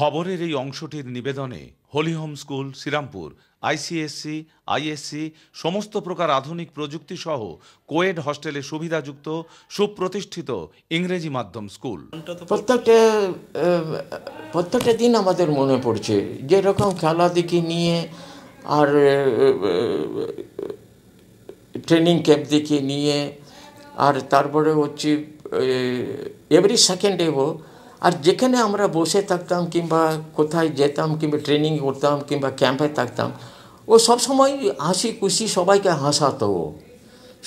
খবরের এই অংশটির নিবেদনে holy home school Serampore ICSE ISC সমস্ত প্রকার আধুনিক প্রযুক্তি সহ কোয়েড হস্টেলে সুবিধাযুক্ত সুপ্রতিষ্ঠিত ইংরেজি মাধ্যম স্কুল প্রত্যেকটা প্রত্যেকটা দিন আমাদের মনে পড়ছে যেরকম খেলা দিকে নিয়ে আর ট্রেনিং ক্যাম্প দিকে নিয়ে আর তারপরে হচ্ছে এভরি সেকেন্ডেও আর যেখানে আমরা বসে থাকতাম কিংবা কোথায় যেতাম কিংবা ট্রেনিং করতাম কিংবা ক্যাম্পে থাকতাম ও সবসময় হাসি খুশি সবাইকে হাসাতো ও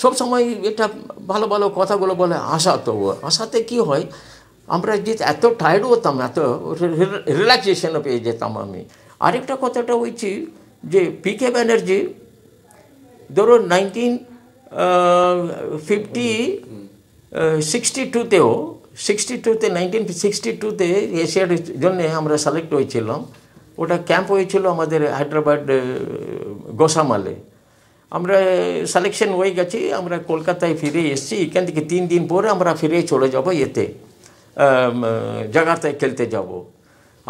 সবসময় এটা ভালো ভালো কথাগুলো বলে হাসাতো ও হাসাতে কি হয় আমরা যে এত টায়ার্ড হতাম এত রিল্যাক্সেশনও পেয়ে যেতাম আমি আরেকটা কথাটা হয়েছি যে পি কে ব্যানার্জি ধরুন নাইনটিন ফিফটি সিক্সটি টুতেও সিক্সটি টুতে নাইনটিন সিক্সটি টুতে এশিয়ার জন্যে আমরা সালেক্ট হয়েছিলাম ওটা ক্যাম্প হয়েছিল আমাদের হায়দ্রাবাদ গোসামালে আমরা সালেকশন হয়ে গেছি আমরা কলকাতায় ফিরে এসেছি এখান থেকে তিন দিন পরে আমরা ফিরে চলে যাব এতে জাগাতে খেলতে যাব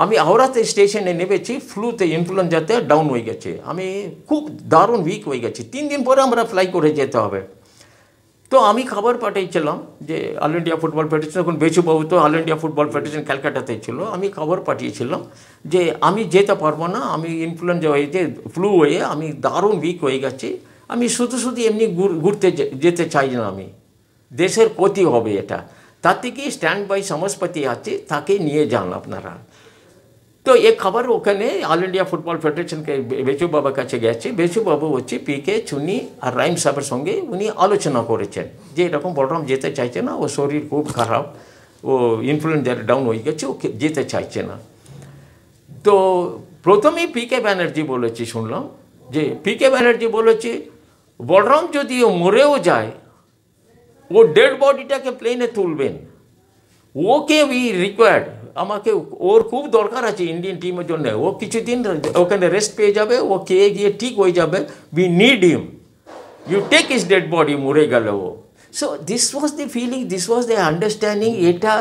আমি হাওড়াতে স্টেশনে নেমেছি ফ্লুতে ইনফ্লুয়েঞ্জাতে ডাউন হয়ে গেছে আমি খুব দারুণ উইক হয়ে গেছি তিন দিন পরে আমরা ফ্লাই করে যেতে হবে তো আমি খাবার পাঠিয়েছিলাম যে অল ইন্ডিয়া ফুটবল ফেডারেশন এখন বেচুবাবু তো অল ইন্ডিয়া ফুটবল ফেডারেশন ক্যালকাটাতে ছিল আমি খবর পাঠিয়েছিলাম যে আমি যেতে পারবো না আমি ইনফ্লুয়েঞ্জা হয়েছে ফ্লু হয়ে আমি দারুণ উইক হয়ে গেছি আমি শুধু শুধু এমনি ঘুরতে যেতে চাই না আমি দেশের ক্ষতি হবে এটা তার থেকে স্ট্যান্ড বাই সমাজপতি আছে তাকে নিয়ে যান আপনারা তো এ খাবার ওখানে অল ইন্ডিয়া ফুটবল ফেডারেশনকে বেচু কাছে গেছে বেচু বাবু হচ্ছে পি কে চুনি আর রাইম সাহেবের সঙ্গে উনি আলোচনা করেছেন যে এরকম বলরাম যেতে চাইছে না ও শরীর খুব খারাপ ও ইনফ্লুয়েঞ্জার ডাউন হয়ে গেছে ও যেতে চাইছে না তো প্রথমেই পি কে ব্যানার্জি বলেছি শুনলাম যে পি কে ব্যানার্জি বলেছে বলরাম যদি ও মরেও যায় ও ডেড বডিটাকে প্লেনে তুলবেন ওকে উই রিকোয়ার্ড আমাকে ওর খুব দরকার আছে ইন্ডিয়ান টিমের জন্য ও কিছুদিন ওখানে রেস্ট পেয়ে যাবে ও খেয়ে গিয়ে ঠিক হয়ে যাবে we need him you take his dead body মরে গেল ও so this was the feeling this was the understanding এটা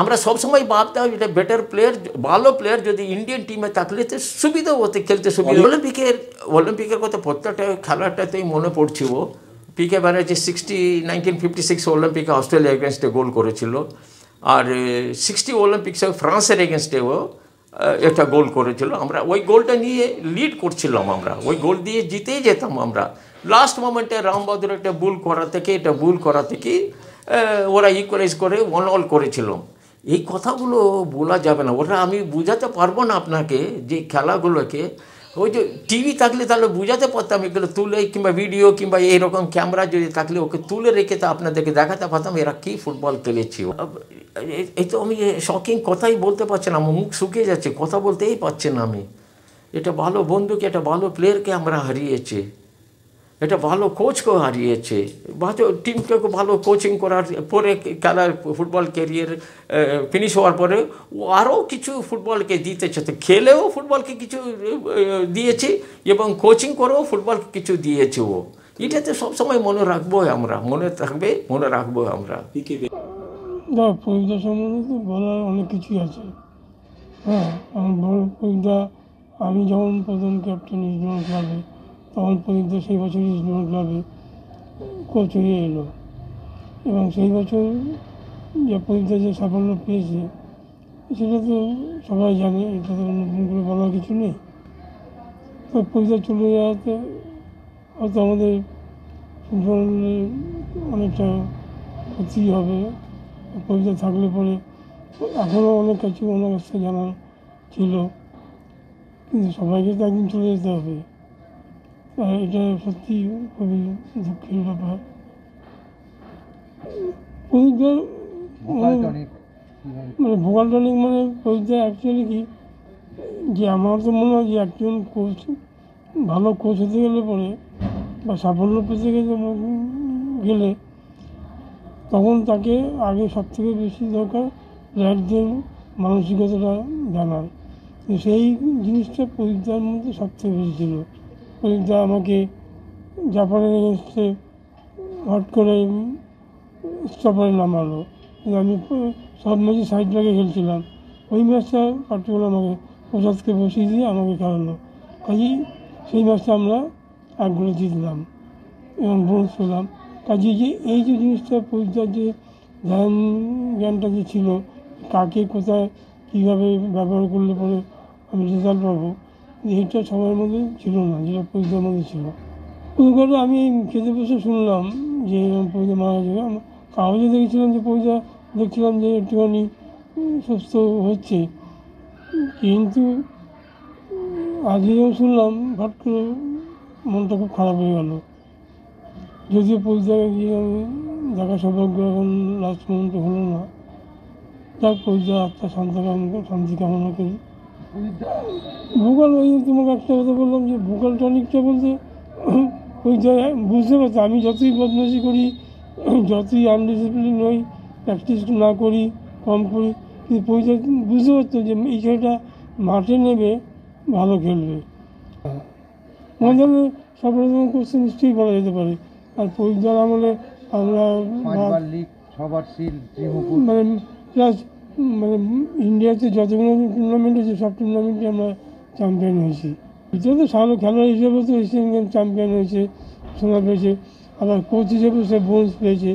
আমরা সবসময় ভাবতাম এটা বেটার প্লেয়ার ভালো প্লেয়ার যদি ইন্ডিয়ান টিমে থাকলে তো সুবিধা হতে খেলতে সুবিধা অলিম্পিকের অলিম্পিকের কথা প্রত্যেকটা খেলাটাতেই মনে পড়ছিল P K Banerjee sixty nineteen fifty six অলিম্পিকে অস্ট্রেলিয়া এগেনস্টে গোল করেছিল আর সিক্সটি অলিম্পিক্সে ফ্রান্সের এগেনস্টেও একটা গোল করেছিল আমরা ওই গোলটা নিয়ে লিড করছিলাম আমরা ওই গোল দিয়ে জিতেই যেতাম আমরা লাস্ট মোমেন্টে রামবাহাদুর একটা ভুল করা থেকে এটা ভুল করা থেকে ওরা ইকোয়ালাইজ করে ওয়ান অল করেছিলাম এই কথাগুলো বলা যাবে না ওটা আমি বোঝাতে পারবো না আপনাকে যে খেলাগুলোকে ওই যে টিভি থাকলে তাহলে বোঝাতে পারতাম এগুলো তুলে কিংবা ভিডিও কিংবা এইরকম ক্যামেরা যদি থাকলে ওকে তুলে রেখে তা আপনাদেরকে দেখাতে পারতাম এরা কী ফুটবল খেলেছি এই তো আমি শকিং কথাই বলতে পারছি না আমার মুখ শুকিয়ে যাচ্ছে কথা বলতেই পারছি না আমি এটা ভালো বন্ধুকে একটা ভালো প্লেয়ারকে আমরা হারিয়েছি এটা ভালো কোচকেও হারিয়েছে ভালো টিমকে ভালো কোচিং করার পরে খেলার ফুটবল ক্যারিয়ার ফিনিশ হওয়ার পরে ও আরও কিছু ফুটবলকে দিতেছে তো খেলেও ফুটবলকে কিছু দিয়েছে এবং কোচিং করেও ফুটবলকে কিছু দিয়েছে ও এটাতে সবসময় মনে রাখবো আমরা মনে থাকবে মনে রাখবো আমরা না কবিতা সম্বন্ধে তো বলার অনেক কিছুই আছে হ্যাঁ কারণ বড় কবিতা আমি যখন প্রথম ক্যাপ্টেন ইস্টবেঙ্গল ক্লাবে তখন কবিতা সেই বছর ইস্টবেঙ্গল ক্লাবে কোচ হয়ে এলো এবং সেই বছর যে কবিতা যে সাফল্য পেয়েছে সেটা তো সবাই জানে এটা তো নতুন করে বলার কিছু নেই তো কবিতা চলে যাওয়াতে হয়তো আমাদের ফুটবলের অনেকটা ক্ষতি হবে উপকৃত থাকলে পরে এখনও অনেক কিছু অনেক কাছে জানার ছিল কিন্তু সবাইকে তো একদিন চলে যেতে হবে এটা সত্যি খুবই দুঃখের ব্যাপার প্রদীপদের মানে ভোকাল টনিক মানে, মানে প্রদীপদের অ্যাকচুয়ালি কি যে আমার তো মনে হয় যে একজন কোচ ভালো কোচ হতে গেলে পরে বা সাফল্য পেতে গেলে গেলে তখন তাকে আগে সব থেকে বেশি দরকার র্যাটদের মানসিকতাটা জানার সেই জিনিসটা প্রদীপদার মধ্যে সব থেকে বেশি ছিল প্রদীপদা আমাকে জাপানের এগেনস্টে হট করে স্টপারে নামালো আমি সব ম্যাচে সাইড লাগে খেলছিলাম ওই ম্যাচটা পার্টিকুলার আমাকে প্রসাদকে বসিয়ে দিয়ে আমাকে খেলালো কাজেই সেই ম্যাচটা আমরা এক গোলে জিতলাম এবং বোন পেলাম কাজে যে এই যে জিনিসটা পরিচয় যে ধ্যান জ্ঞানটা যে ছিল কাকে কোথায় কীভাবে ব্যবহার করলে পরে আমি রেজাল্ট পাবো এইটা সবার মধ্যে ছিল না যেটা পরিচয় মধ্যে ছিল কোনো আমি খেতে বসে শুনলাম যে এরকম পরিচয় মারা গেছে কাগজে দেখেছিলাম যে পরিচয় দেখছিলাম যে একটুখানি সুস্থ হচ্ছে কিন্তু আজকে যখন শুনলাম হট করে মনটা খুব খারাপ হয়ে গেলো যদিও পুরো জায়গায় গিয়ে দেখা সৌভাগ্য এখন লাস্ট পর্যন্ত হলো না যাক পরিচয় আত্মা শান্তি কামনা শান্তি কামনা করি ভূগোল ওই তোমাকে একটা কথা বললাম যে ভূগোল টনিকটা বলতে ওই বুঝতে পারছি আমি যতই বদমাশি করি যতই আনডিসিপ্লিন হই প্র্যাকটিস না করি কম করি কিন্তু পরিচয় বুঝতে পারতো যে এই খেলাটা মাঠে নেবে ভালো খেলবে মজালে সব রকম কোশ্চেন নিশ্চয়ই বলা যেতে পারে আর ফৌজদার আমলে আমরা মানে প্লাস মানে ইন্ডিয়াতে যতগুলো টুর্নামেন্ট হয়েছে সব টুর্নামেন্টে আমরা চ্যাম্পিয়ন হয়েছি ভিতরে তো সাধারণ খেলোয়াড় হিসেবে তো এশিয়ান গেম চ্যাম্পিয়ন হয়েছে সোনা পেয়েছে আবার কোচ হিসেবে সে ব্রোঞ্জ পেয়েছে